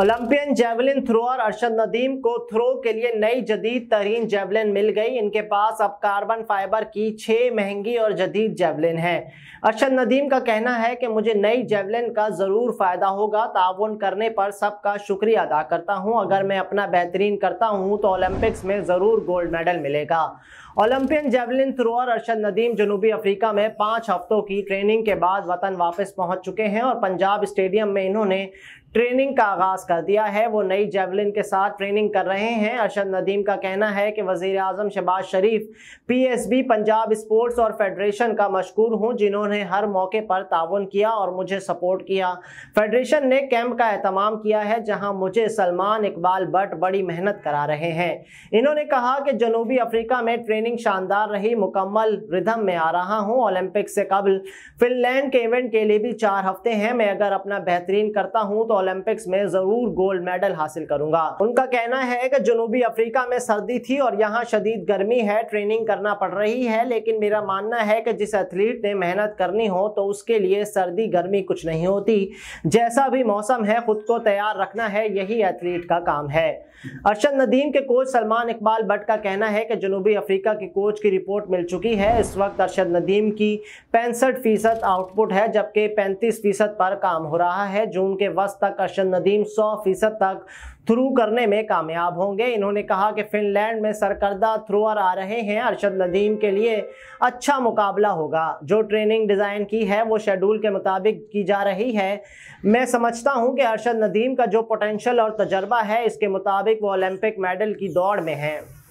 Olympian javelin thrower Arshad Nadeem को throw के लिए नई जदीद तरीन जेवलिन मिल गई इनके पास अब कार्बन फाइबर की छः महंगी और जदीद जेवलिन है अरशद नदीम का कहना है कि मुझे नई जेवलिन का ज़रूर फ़ायदा होगा ताउन करने पर सबका शुक्रिया अदा करता हूँ अगर मैं अपना बेहतरीन करता हूँ तो ओलंपिक्स में ज़रूर गोल्ड मेडल मिलेगा Olympian javelin thrower Arshad Nadeem जनूबी अफ्रीका में पाँच हफ्तों की ट्रेनिंग के बाद वतन वापस पहुँच चुके हैं और पंजाब स्टेडियम में इन्होंने ट्रेनिंग का आगाज कर दिया है वो नई जेवलिन के साथ ट्रेनिंग कर रहे हैं अरशद नदीम का कहना है कि वजीर अजम शहबाज शरीफ पीएसबी पंजाब स्पोर्ट्स और फेडरेशन का मशहूर हूँ जिन्होंने हर मौके पर ताउन किया और मुझे सपोर्ट किया फेडरेशन ने कैंप का अहतमाम किया है जहाँ मुझे सलमान इकबाल बट बड़ी मेहनत करा रहे हैं इन्होंने कहा कि जनूबी अफ्रीका में ट्रेनिंग शानदार रही मुकम्मल रिधम में आ रहा हूँ ओलंपिक से कबल फिनलैंड के इवेंट के लिए भी चार हफ्ते हैं मैं अगर अपना बेहतरीन करता हूँ तो ओलंपिक्स में जरूर गोल्ड मेडल हासिल करूंगा उनका कहना है कि जनूबी अफ्रीका में सर्दी थी और यहाँ शदीद गर्मी है ट्रेनिंग करना पड़ रही है लेकिन मेरा मानना है कि जिस एथलीट ने मेहनत करनी हो तो उसके लिए सर्दी गर्मी कुछ नहीं होती जैसा भी मौसम है खुद को तैयार रखना है यही एथलीट का काम है अरशद नदीम के कोच सलमान इकबाल भट्ट का कहना है कि जनूबी अफ्रीका के कोच की रिपोर्ट मिल चुकी है इस वक्त अरशद नदीम की पैंसठ फीसद आउटपुट है जबकि पैंतीस फीसद पर काम हो रहा है जून के वस्त तक अरशद नदीम सौ फीसद तक थ्रू करने में कामयाब होंगे इन्होंने कहा कि फिनलैंड में सरकर्दा थ्रूअर आ रहे हैं अरशद नदीम के लिए अच्छा मुकाबला होगा जो ट्रेनिंग डिज़ाइन की है वो शेड्यूल के मुताबिक की जा रही है मैं समझता हूं कि अरशद नदीम का जो पोटेंशियल और तजर्बा है इसके मुताबिक वो ओलंपिक मेडल की दौड़ में हैं